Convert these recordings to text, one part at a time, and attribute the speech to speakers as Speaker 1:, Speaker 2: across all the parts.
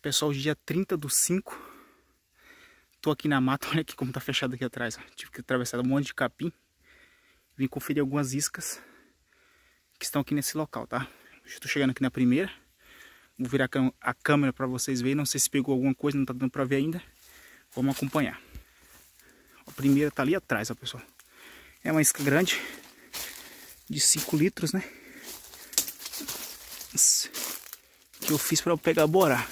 Speaker 1: Pessoal, é dia 30 do 5. Tô aqui na mata, olha aqui como tá fechado aqui atrás. Ó. Tive que atravessar um monte de capim. Vim conferir algumas iscas que estão aqui nesse local, tá? Estou chegando aqui na primeira. Vou virar a câmera para vocês verem. Não sei se pegou alguma coisa, não tá dando para ver ainda. Vamos acompanhar. A primeira tá ali atrás, ó, pessoal. É uma isca grande. De 5 litros, né? Que eu fiz para pegar borar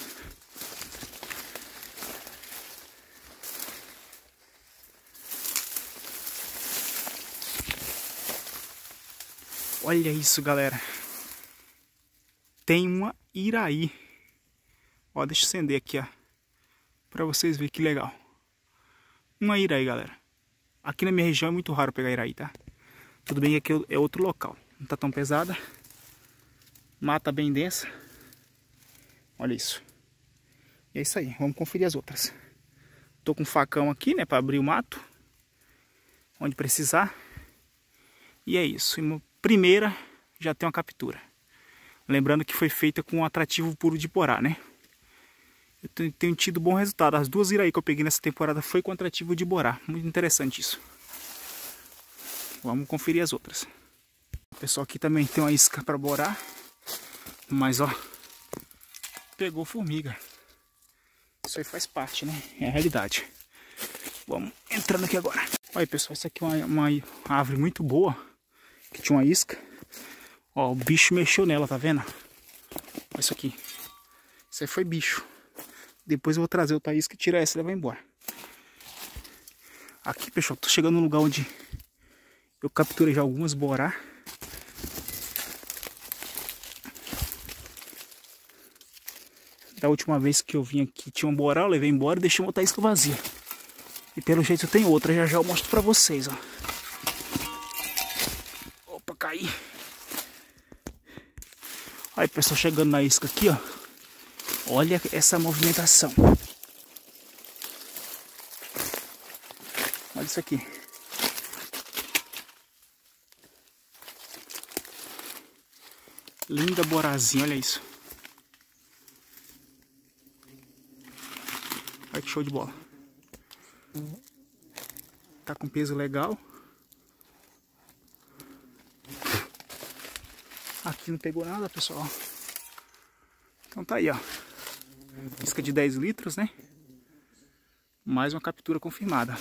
Speaker 1: Olha isso, galera. Tem uma iraí. Ó, deixa eu acender aqui, ó. Pra vocês verem que legal. Uma iraí, galera. Aqui na minha região é muito raro pegar iraí, tá? Tudo bem que aqui é outro local. Não tá tão pesada. Mata bem densa. Olha isso. E é isso aí. Vamos conferir as outras. Tô com um facão aqui, né? Pra abrir o mato. Onde precisar. E é isso. E primeira já tem uma captura. Lembrando que foi feita com um atrativo puro de porá, né? Eu tenho tido bom resultado. As duas iraí que eu peguei nessa temporada foi com atrativo de borá. Muito interessante isso. Vamos conferir as outras. O pessoal aqui também tem uma isca para borar. Mas ó, pegou formiga. Isso aí faz parte, né? É a realidade. Vamos entrando aqui agora. Olha pessoal, isso aqui é uma, uma árvore muito boa que tinha uma isca. Ó, o bicho mexeu nela, tá vendo? Olha isso aqui. Isso aí foi bicho. Depois eu vou trazer outra isca e tirar essa e levar embora. Aqui, pessoal, tô chegando no lugar onde eu capturei já algumas borá. Da última vez que eu vim aqui tinha um borá, eu levei embora e deixei uma outra isca vazia. E pelo jeito tem outra, já já eu mostro pra vocês, ó. Ai. Aí, pessoal, chegando na isca aqui, ó. Olha essa movimentação. Olha isso aqui. Linda borazinha, olha isso. Olha que show de bola. Tá com peso legal. Aqui não pegou nada, pessoal. Então tá aí, ó. Isca de 10 litros, né? Mais uma captura confirmada.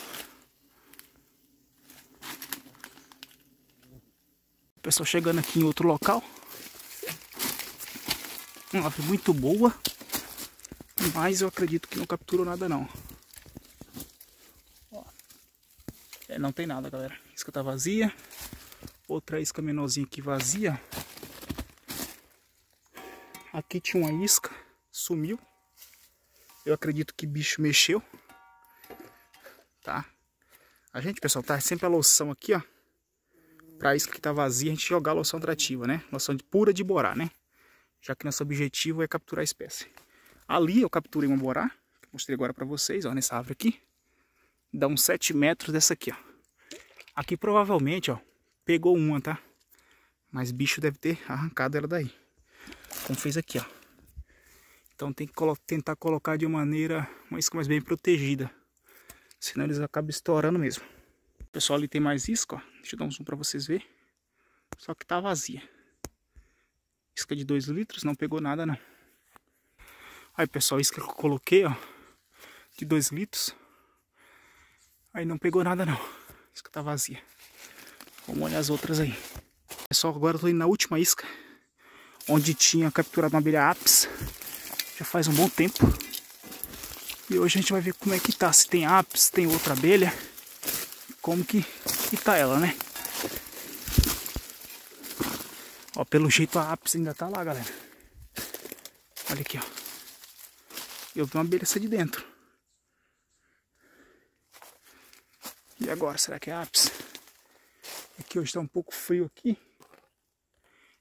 Speaker 1: Pessoal chegando aqui em outro local. Uma ave muito boa. Mas eu acredito que não capturou nada não. É, não tem nada, galera. Isca tá vazia. Outra isca menorzinha aqui vazia. Aqui tinha uma isca, sumiu. Eu acredito que bicho mexeu. Tá? A gente, pessoal, tá sempre a loção aqui, ó. Pra isca que tá vazia, a gente jogar a loção atrativa, né? Loção de, pura de borá, né? Já que nosso objetivo é capturar a espécie. Ali eu capturei uma borá. Mostrei agora pra vocês, ó, nessa árvore aqui. Dá uns 7 metros dessa aqui, ó. Aqui provavelmente, ó, pegou uma, tá? Mas bicho deve ter arrancado ela daí. Como então fez aqui, ó. Então tem que colo tentar colocar de maneira uma mais bem protegida. Senão eles acabam estourando mesmo. Pessoal, ali tem mais isca, ó. Deixa eu dar um zoom para vocês verem. Só que tá vazia. Isca de 2 litros, não pegou nada não. Aí pessoal, isca que eu coloquei, ó. De 2 litros. Aí não pegou nada não. Isca tá vazia. Vamos olhar as outras aí. Pessoal, agora eu tô indo na última isca onde tinha capturado uma abelha apis já faz um bom tempo. E hoje a gente vai ver como é que tá, se tem apis, tem outra abelha, como que, que tá ela, né? Ó, pelo jeito a apis ainda tá lá, galera. Olha aqui, ó. Eu vi uma abelha sair de dentro. E agora, será que é apis? Aqui é hoje tá um pouco frio aqui.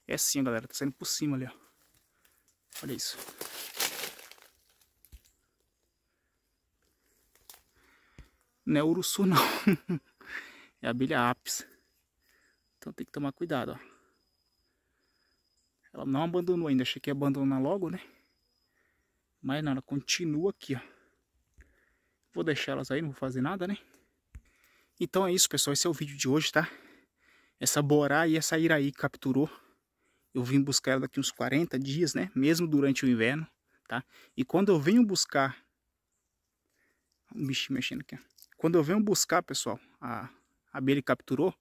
Speaker 1: É assim, galera. Tá saindo por cima ali, ó. Olha isso. Não é urussu, não. é abelha apis. Então tem que tomar cuidado, ó. Ela não abandonou ainda. Achei que ia abandonar logo, né? Mas não, ela continua aqui, ó. Vou deixar elas aí, não vou fazer nada, né? Então é isso, pessoal. Esse é o vídeo de hoje, tá? Essa borá e essa iraí capturou eu vim buscar ela daqui uns 40 dias, né? Mesmo durante o inverno, tá? E quando eu venho buscar... Um bichinho mexendo aqui, Quando eu venho buscar, pessoal, a, abelha capturou,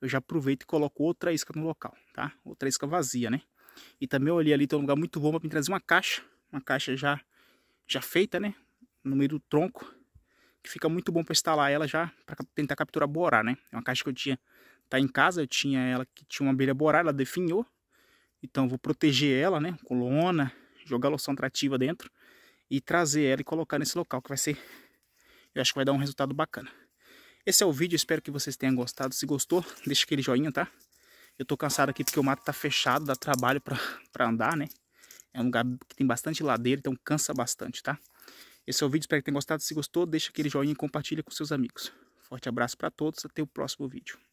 Speaker 1: eu já aproveito e coloco outra isca no local, tá? Outra isca vazia, né? E também eu olhei ali, tem um lugar muito bom para trazer uma caixa, uma caixa já, já feita, né? No meio do tronco, que fica muito bom para instalar ela já, para tentar capturar borá, né? É uma caixa que eu tinha, tá em casa, eu tinha ela que tinha uma abelha borá, ela definhou, então vou proteger ela, né, com lona, jogar loção atrativa dentro e trazer ela e colocar nesse local que vai ser, eu acho que vai dar um resultado bacana. Esse é o vídeo, espero que vocês tenham gostado. Se gostou, deixa aquele joinha, tá? Eu tô cansado aqui porque o mato tá fechado, dá trabalho pra, pra andar, né? É um lugar que tem bastante ladeira, então cansa bastante, tá? Esse é o vídeo, espero que tenham gostado. Se gostou, deixa aquele joinha e compartilha com seus amigos. Forte abraço para todos, até o próximo vídeo.